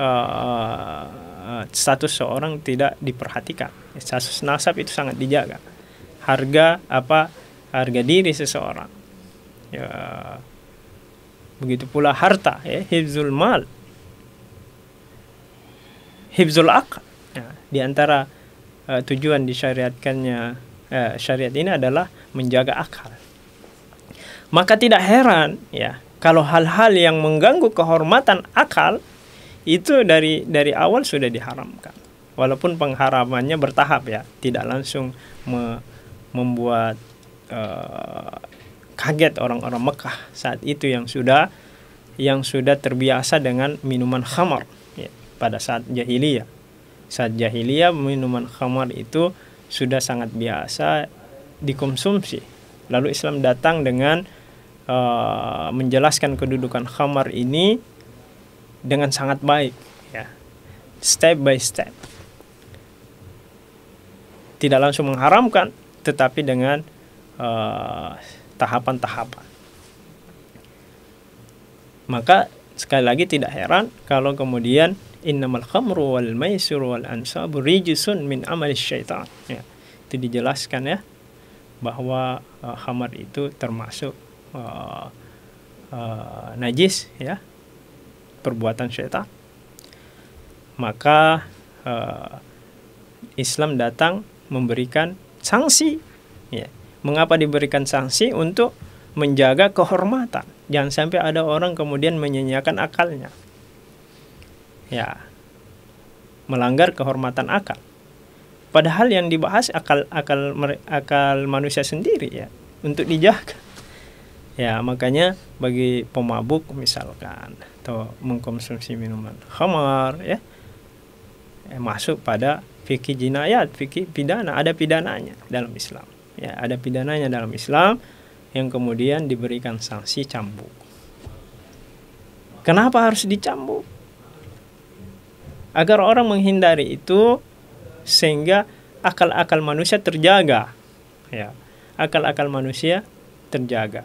uh, Eh, status seorang tidak diperhatikan. Status nasab itu sangat dijaga. Harga apa? Harga diri seseorang. Ya, begitu pula harta, ya, hibzul mal, hibzul akal. Ya, di antara uh, tujuan disyariatkannya uh, syariat ini adalah menjaga akal. Maka tidak heran, ya, kalau hal-hal yang mengganggu kehormatan akal itu dari dari awal sudah diharamkan walaupun pengharamannya bertahap ya tidak langsung me, membuat uh, kaget orang-orang Mekah saat itu yang sudah yang sudah terbiasa dengan minuman khamar ya, pada saat jahiliyah saat jahiliyah minuman khamar itu sudah sangat biasa dikonsumsi lalu Islam datang dengan uh, menjelaskan kedudukan khamar ini dengan sangat baik ya step by step tidak langsung mengharamkan tetapi dengan uh, tahapan-tahapan maka sekali lagi tidak heran kalau kemudian innamal khamru wal maisir wal ansabu rijsun min amali syaitan ya itu dijelaskan ya bahwa uh, khamar itu termasuk uh, uh, najis ya perbuatan syaitan maka uh, Islam datang memberikan sanksi ya mengapa diberikan sanksi untuk menjaga kehormatan jangan sampai ada orang kemudian menyenyakan akalnya ya melanggar kehormatan akal padahal yang dibahas akal akal akal manusia sendiri ya untuk dijaga ya makanya bagi pemabuk misalkan atau mengkonsumsi minuman khamar ya eh, masuk pada fikih jinayat, fikih pidana, ada pidananya dalam Islam. Ya, ada pidananya dalam Islam yang kemudian diberikan sanksi cambuk. Kenapa harus dicambuk? Agar orang menghindari itu sehingga akal-akal manusia terjaga. Ya, akal-akal manusia terjaga.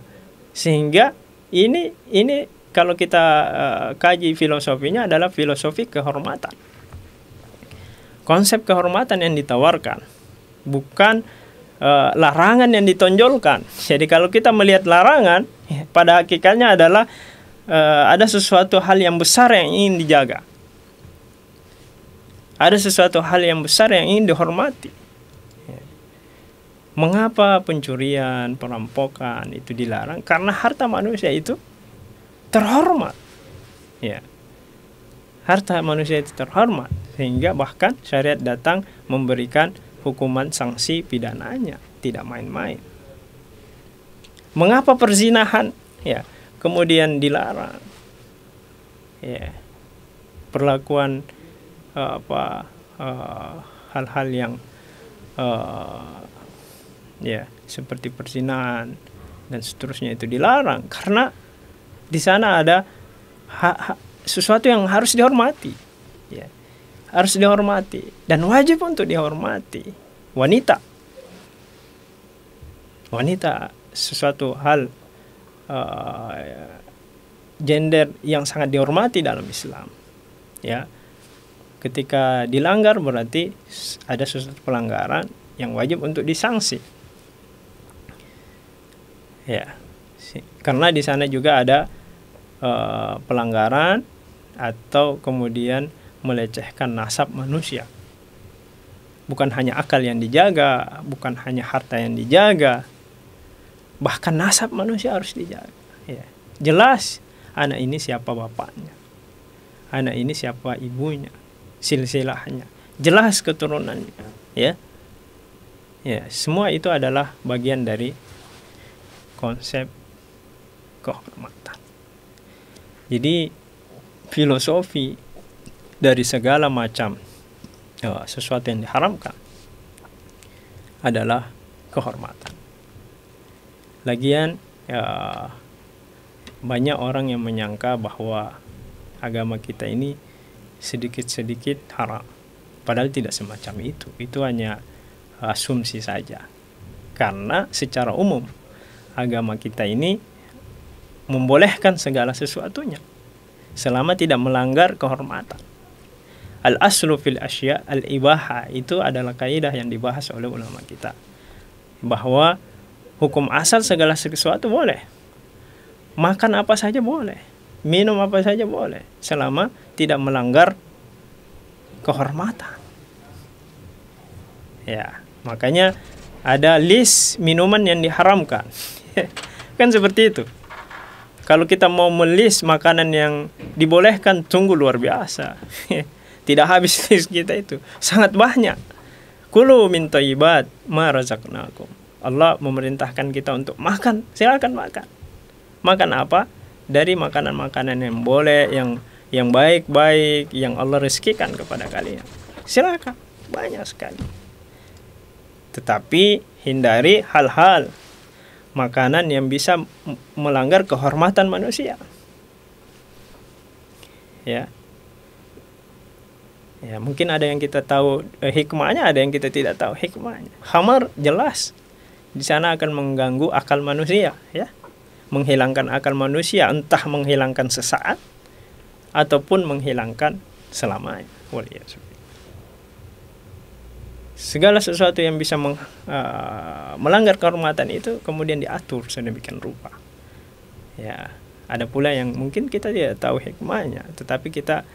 Sehingga ini ini kalau kita uh, kaji filosofinya adalah filosofi kehormatan. Konsep kehormatan yang ditawarkan bukan uh, larangan yang ditonjolkan. Jadi kalau kita melihat larangan, eh, pada hakikatnya adalah uh, ada sesuatu hal yang besar yang ingin dijaga. Ada sesuatu hal yang besar yang ingin dihormati. Mengapa pencurian, perampokan itu dilarang? Karena harta manusia itu terhormat ya harta manusia itu terhormat sehingga bahkan syariat datang memberikan hukuman sanksi pidananya tidak main-main mengapa perzinahan ya kemudian dilarang ya perlakuan eh, apa eh, hal-hal uh, yang uh, ya seperti perzinahan dan seterusnya itu dilarang karena di sana ada ha, ha, sesuatu yang harus dihormati ya harus dihormati dan wajib untuk dihormati wanita wanita sesuatu hal uh, gender yang sangat dihormati dalam Islam ya ketika dilanggar berarti ada sesuatu pelanggaran yang wajib untuk disanksi ya karena di sana juga ada Eh, pelanggaran atau kemudian melecehkan nasab manusia. Bukan hanya akal yang dijaga, bukan hanya harta yang dijaga, bahkan nasab manusia harus dijaga. Ya. Jelas anak ini siapa bapaknya, anak ini siapa ibunya, silsilahnya, jelas keturunannya. Ya, ya semua itu adalah bagian dari konsep kehormatan. Jadi filosofi dari segala macam uh, sesuatu yang diharamkan adalah kehormatan. Lagian uh, banyak orang yang menyangka bahwa agama kita ini sedikit-sedikit haram. Padahal tidak semacam itu. Itu hanya asumsi saja. Karena secara umum agama kita ini membolehkan segala sesuatunya selama tidak melanggar kehormatan. Al aslu fil asya al ibaha itu adalah kaidah yang dibahas oleh ulama kita bahwa hukum asal segala sesuatu boleh. Makan apa saja boleh, minum apa saja boleh selama tidak melanggar kehormatan. Ya, makanya ada list minuman yang diharamkan. kan seperti itu. Kalau kita mau melis makanan yang dibolehkan, tunggu luar biasa. Tidak habis list kita itu. Sangat banyak. Kulu min ibad, ma razaqnakum. Allah memerintahkan kita untuk makan. Silakan makan. Makan apa? Dari makanan-makanan yang boleh, yang yang baik-baik, yang Allah rezekikan kepada kalian. Silakan. Banyak sekali. Tetapi hindari hal-hal makanan yang bisa melanggar kehormatan manusia. Ya. Ya, mungkin ada yang kita tahu eh, hikmahnya, ada yang kita tidak tahu hikmahnya. Hamar jelas di sana akan mengganggu akal manusia, ya. Menghilangkan akal manusia, entah menghilangkan sesaat ataupun menghilangkan selamanya. Wallahi segala sesuatu yang bisa meng, uh, melanggar kehormatan itu kemudian diatur sedemikian rupa. Ya, ada pula yang mungkin kita tidak tahu hikmahnya, tetapi kita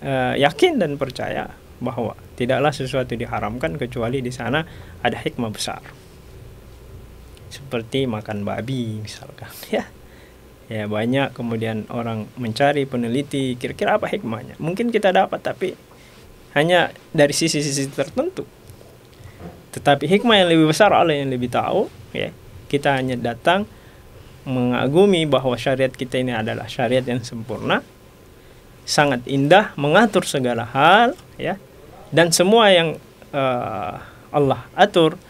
uh, yakin dan percaya bahwa tidaklah sesuatu diharamkan kecuali di sana ada hikmah besar. Seperti makan babi misalkan, ya. Ya banyak kemudian orang mencari peneliti kira-kira apa hikmahnya. Mungkin kita dapat tapi hanya dari sisi-sisi tertentu tetapi hikmah yang lebih besar Allah yang lebih tahu, ya. Kita hanya datang mengagumi bahwa syariat kita ini adalah syariat yang sempurna, sangat indah, mengatur segala hal, ya. Dan semua yang uh, Allah atur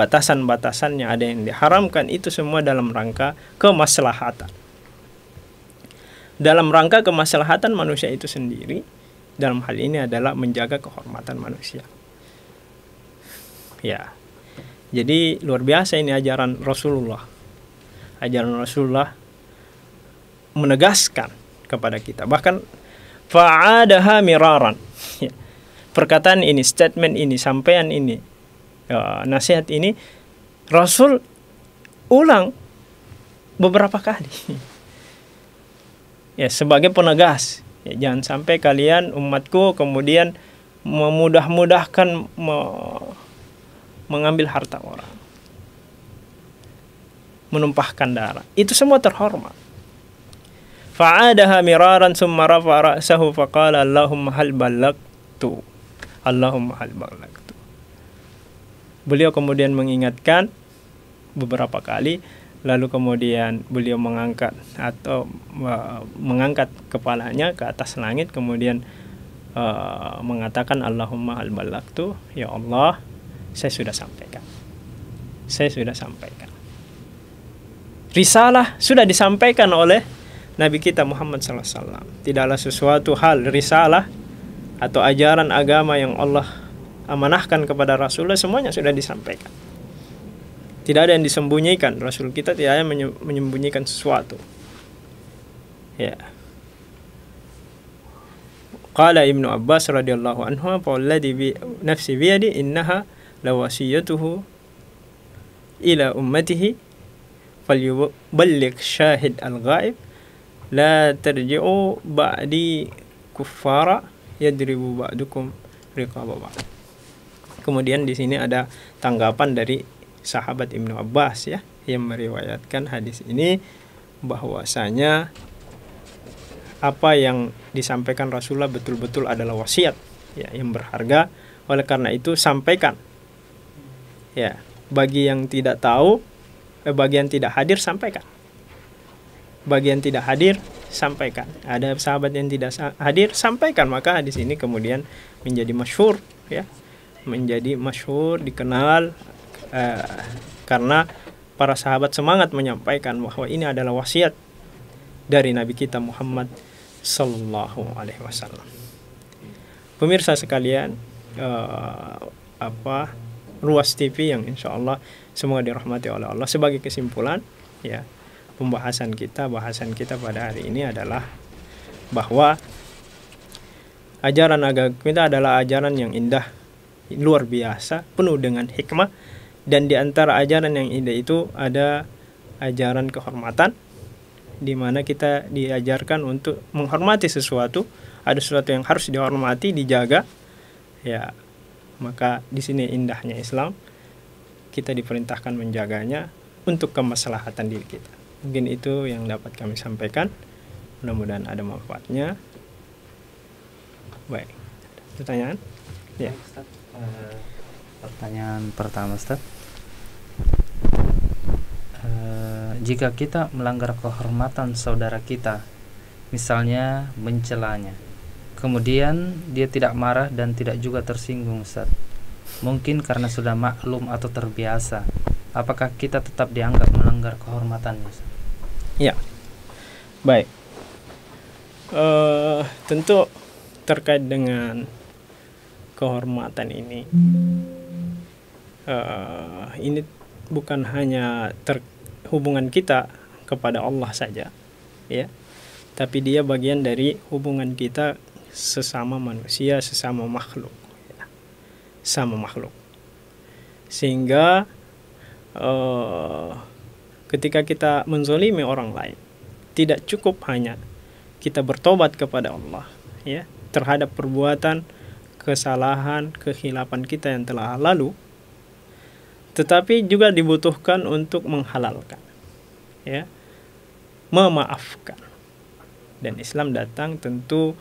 batasan-batasannya ada yang diharamkan itu semua dalam rangka kemaslahatan. Dalam rangka kemaslahatan manusia itu sendiri, dalam hal ini adalah menjaga kehormatan manusia. Ya. Jadi luar biasa ini ajaran Rasulullah. Ajaran Rasulullah menegaskan kepada kita. Bahkan fa'adaha miraran. Ya. Perkataan ini, statement ini, sampaian ini, ya, nasihat ini Rasul ulang beberapa kali. ya, sebagai penegas. Ya, jangan sampai kalian umatku kemudian memudah-mudahkan mengambil harta orang, menumpahkan darah. Itu semua terhormat. Fa'adaha miraran summa rafa ra'sahu faqala Allahumma hal balagtu. Allahumma hal balagtu. Beliau kemudian mengingatkan beberapa kali lalu kemudian beliau mengangkat atau uh, mengangkat kepalanya ke atas langit kemudian uh, mengatakan Allahumma al balagtu ya Allah saya sudah sampaikan. Saya sudah sampaikan. Risalah sudah disampaikan oleh Nabi kita Muhammad Sallallahu Alaihi SAW. Tidaklah sesuatu hal risalah atau ajaran agama yang Allah amanahkan kepada Rasulullah semuanya sudah disampaikan. Tidak ada yang disembunyikan. Rasul kita tidak ada yang menyembunyikan sesuatu. Ya. Qala Ibnu Abbas radhiyallahu anhu, "Walladhi bi nafsi biyadi innaha lawasiyatuhu ila ummatihi falyuballigh syahid al-ghaib la tarji'u ba'di kuffara yadribu ba'dukum riqaba ba'd. Kemudian di sini ada tanggapan dari sahabat Ibnu Abbas ya yang meriwayatkan hadis ini bahwasanya apa yang disampaikan Rasulullah betul-betul adalah wasiat ya yang berharga oleh karena itu sampaikan Ya, bagi yang tidak tahu, eh, bagi yang tidak hadir sampaikan. bagian yang tidak hadir sampaikan. Ada sahabat yang tidak hadir sampaikan, maka di sini kemudian menjadi masyhur ya. Menjadi masyhur, dikenal eh, karena para sahabat semangat menyampaikan bahwa ini adalah wasiat dari Nabi kita Muhammad Sallallahu Alaihi Wasallam. Pemirsa sekalian, uh, apa Ruas TV yang insya Allah semoga dirahmati oleh Allah. Sebagai kesimpulan, ya pembahasan kita, bahasan kita pada hari ini adalah bahwa ajaran agama kita adalah ajaran yang indah, luar biasa, penuh dengan hikmah dan di antara ajaran yang indah itu ada ajaran kehormatan di mana kita diajarkan untuk menghormati sesuatu, ada sesuatu yang harus dihormati, dijaga. Ya, maka di sini indahnya Islam, kita diperintahkan menjaganya untuk kemaslahatan diri kita. Mungkin itu yang dapat kami sampaikan. Mudah-mudahan ada manfaatnya. Baik. Pertanyaan? Ya. yeah. pertanyaan pertama, Ustaz. Eh, jika kita melanggar kehormatan saudara kita, misalnya mencelanya, Kemudian dia tidak marah dan tidak juga tersinggung Ustaz. Mungkin karena sudah maklum atau terbiasa. Apakah kita tetap dianggap melanggar kehormatan Ustaz? Ya. Baik. Uh, tentu terkait dengan kehormatan ini. Uh, ini bukan hanya ter hubungan kita kepada Allah saja, ya. Tapi dia bagian dari hubungan kita sesama manusia, sesama makhluk, ya. sama makhluk. Sehingga uh, ketika kita menzolimi orang lain, tidak cukup hanya kita bertobat kepada Allah, ya terhadap perbuatan kesalahan, kehilapan kita yang telah lalu, tetapi juga dibutuhkan untuk menghalalkan, ya memaafkan. Dan Islam datang tentu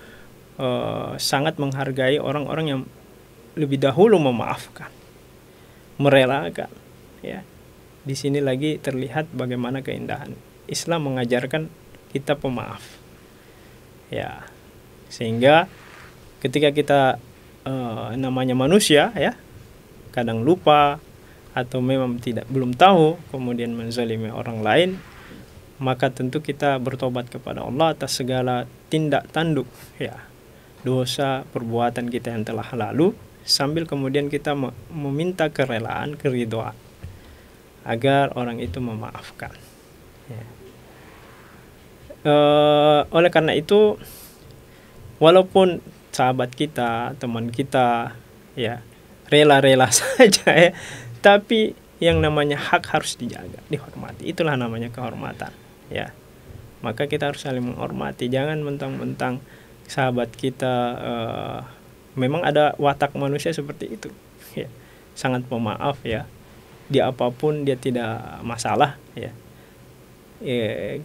Eh, sangat menghargai orang-orang yang lebih dahulu memaafkan, merelakan. Ya, di sini lagi terlihat bagaimana keindahan Islam mengajarkan kita pemaaf. Ya, sehingga ketika kita e, namanya manusia ya, kadang lupa atau memang tidak belum tahu kemudian menzalimi orang lain maka tentu kita bertobat kepada Allah atas segala tindak tanduk ya dosa perbuatan kita yang telah lalu sambil kemudian kita meminta kerelaan keridhaan agar orang itu memaafkan ya. e, oleh karena itu walaupun sahabat kita teman kita ya rela-rela saja ya tapi yang namanya hak harus dijaga dihormati itulah namanya kehormatan ya maka kita harus saling menghormati jangan mentang-mentang sahabat kita uh, memang ada watak manusia seperti itu ya sangat pemaaf ya Di apapun dia tidak masalah ya. e,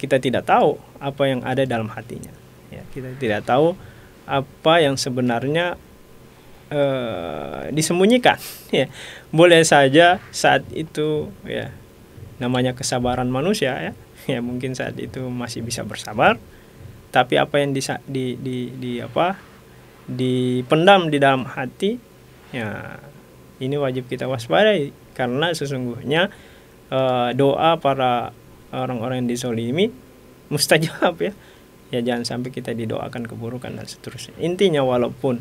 kita tidak tahu apa yang ada dalam hatinya ya kita tidak tahu apa yang sebenarnya e, disembunyikan ya boleh saja saat itu ya namanya kesabaran manusia ya ya mungkin saat itu masih bisa bersabar tapi apa yang di di di, di apa dipendam di dalam hati ya ini wajib kita waspadai karena sesungguhnya e, doa para orang-orang yang disolimi mustajab ya ya jangan sampai kita didoakan keburukan dan seterusnya intinya walaupun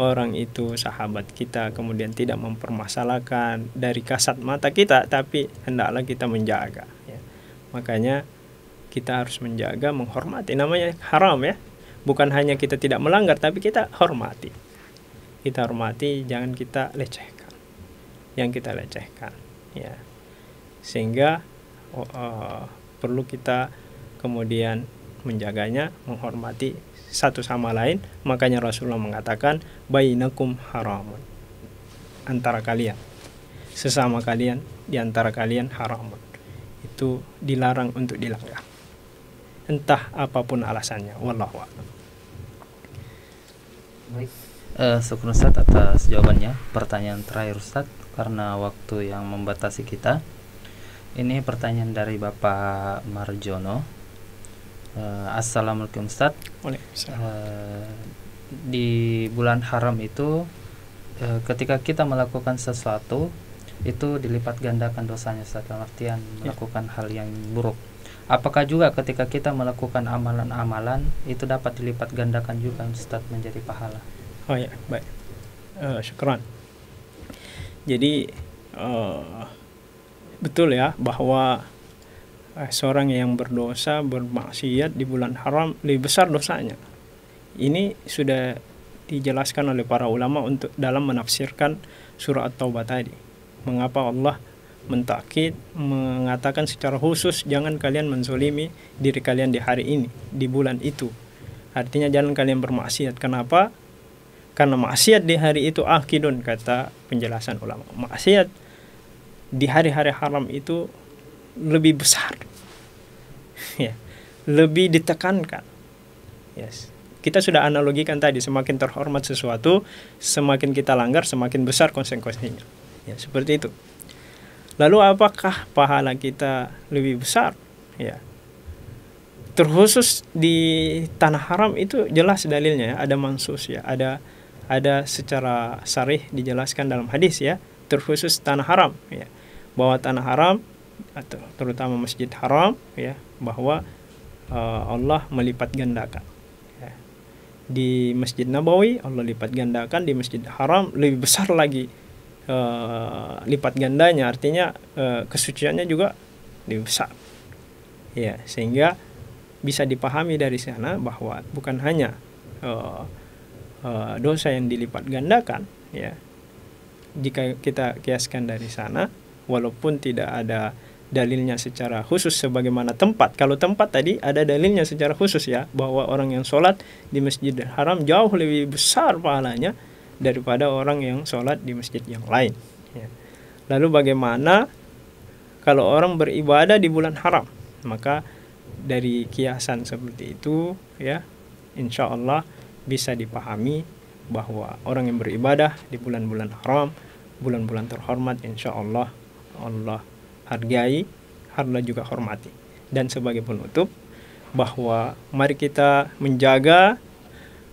orang itu sahabat kita kemudian tidak mempermasalahkan dari kasat mata kita tapi hendaklah kita menjaga ya. makanya kita harus menjaga menghormati namanya haram ya bukan hanya kita tidak melanggar tapi kita hormati kita hormati jangan kita lecehkan yang kita lecehkan ya sehingga oh, perlu kita kemudian menjaganya menghormati satu sama lain makanya Rasulullah mengatakan bayinakum haramun antara kalian sesama kalian di antara kalian haramun itu dilarang untuk dilanggar entah apapun alasannya wallahu a'lam Uh, syukur Ustaz atas jawabannya Pertanyaan terakhir Ustaz Karena waktu yang membatasi kita Ini pertanyaan dari Bapak Marjono uh, Assalamualaikum Ustaz uh, Di bulan haram itu uh, Ketika kita melakukan sesuatu Itu dilipat gandakan dosanya Ustaz artian ya. melakukan ya. hal yang buruk Apakah juga ketika kita melakukan amalan-amalan itu dapat dilipat gandakan juga Ustaz menjadi pahala? Oh ya, baik. Uh, syukran. Jadi uh, betul ya bahwa uh, seorang yang berdosa bermaksiat di bulan haram lebih besar dosanya. Ini sudah dijelaskan oleh para ulama untuk dalam menafsirkan surat taubah tadi. Mengapa Allah mentakit mengatakan secara khusus jangan kalian menzolimi diri kalian di hari ini di bulan itu artinya jangan kalian bermaksiat kenapa karena maksiat di hari itu akidun kata penjelasan ulama maksiat di hari-hari haram itu lebih besar ya lebih ditekankan yes kita sudah analogikan tadi semakin terhormat sesuatu semakin kita langgar semakin besar konsekuensinya ya seperti itu Lalu apakah pahala kita lebih besar? Ya. Terkhusus di tanah haram itu jelas dalilnya ya, ada mansus ya, ada ada secara sarih dijelaskan dalam hadis ya, terkhusus tanah haram ya. Bahwa tanah haram atau terutama masjid haram ya, bahwa uh, Allah melipat gandakan ya. di Masjid Nabawi Allah lipat gandakan di Masjid Haram lebih besar lagi Eh, lipat gandanya artinya e, kesuciannya juga besar, ya sehingga bisa dipahami dari sana bahwa bukan hanya e, e, dosa yang dilipat gandakan ya jika kita kiaskan dari sana walaupun tidak ada dalilnya secara khusus sebagaimana tempat. Kalau tempat tadi ada dalilnya secara khusus ya bahwa orang yang sholat di masjid Haram jauh lebih besar pahalanya daripada orang yang sholat di masjid yang lain. Ya. Lalu bagaimana kalau orang beribadah di bulan haram? Maka dari kiasan seperti itu ya, insya Allah bisa dipahami bahwa orang yang beribadah di bulan-bulan haram, bulan-bulan terhormat, insya Allah Allah hargai, Allah juga hormati. Dan sebagai penutup bahwa mari kita menjaga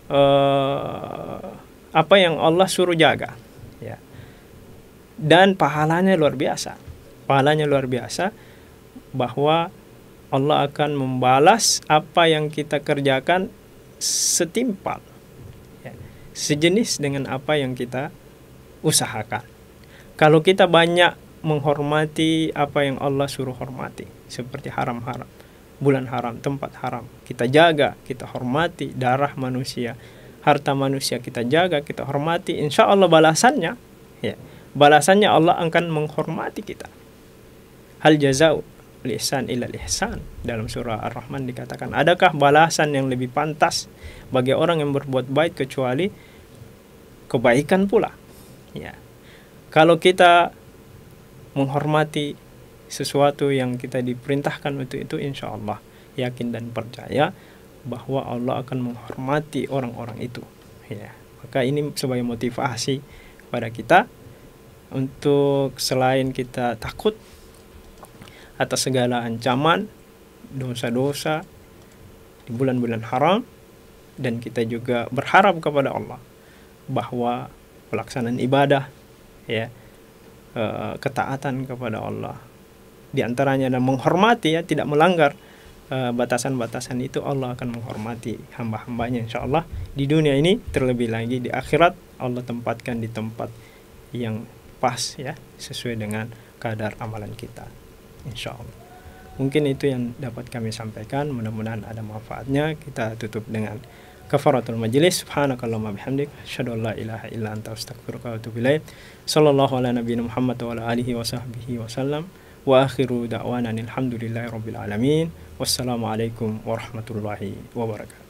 uh, apa yang Allah suruh jaga ya dan pahalanya luar biasa pahalanya luar biasa bahwa Allah akan membalas apa yang kita kerjakan setimpal ya, sejenis dengan apa yang kita usahakan kalau kita banyak menghormati apa yang Allah suruh hormati seperti haram-haram bulan haram tempat haram kita jaga kita hormati darah manusia harta manusia kita jaga, kita hormati, insya Allah balasannya, ya, balasannya Allah akan menghormati kita. Hal jazau lihsan ila lihsan dalam surah Ar-Rahman dikatakan adakah balasan yang lebih pantas bagi orang yang berbuat baik kecuali kebaikan pula ya kalau kita menghormati sesuatu yang kita diperintahkan untuk itu insya Allah yakin dan percaya bahwa Allah akan menghormati orang-orang itu ya maka ini sebagai motivasi pada kita untuk selain kita takut atas segala ancaman dosa-dosa di bulan-bulan haram dan kita juga berharap kepada Allah bahwa pelaksanaan ibadah ya eh, ketaatan kepada Allah diantaranya antaranya dan menghormati ya tidak melanggar Eh, batasan-batasan itu Allah akan menghormati hamba-hambanya insya Allah di dunia ini terlebih lagi di akhirat Allah tempatkan di tempat yang pas ya sesuai dengan kadar amalan kita insya Allah mungkin itu yang dapat kami sampaikan mudah-mudahan ada manfaatnya kita tutup dengan kafaratul majlis subhanakallahumma bihamdik asyhadu an la ilaha illa anta astaghfiruka wa atubu ilaik sallallahu alaihi wa ala wasallam واخر دعوانا الحمد لله رب العالمين والسلام عليكم ورحمه الله وبركاته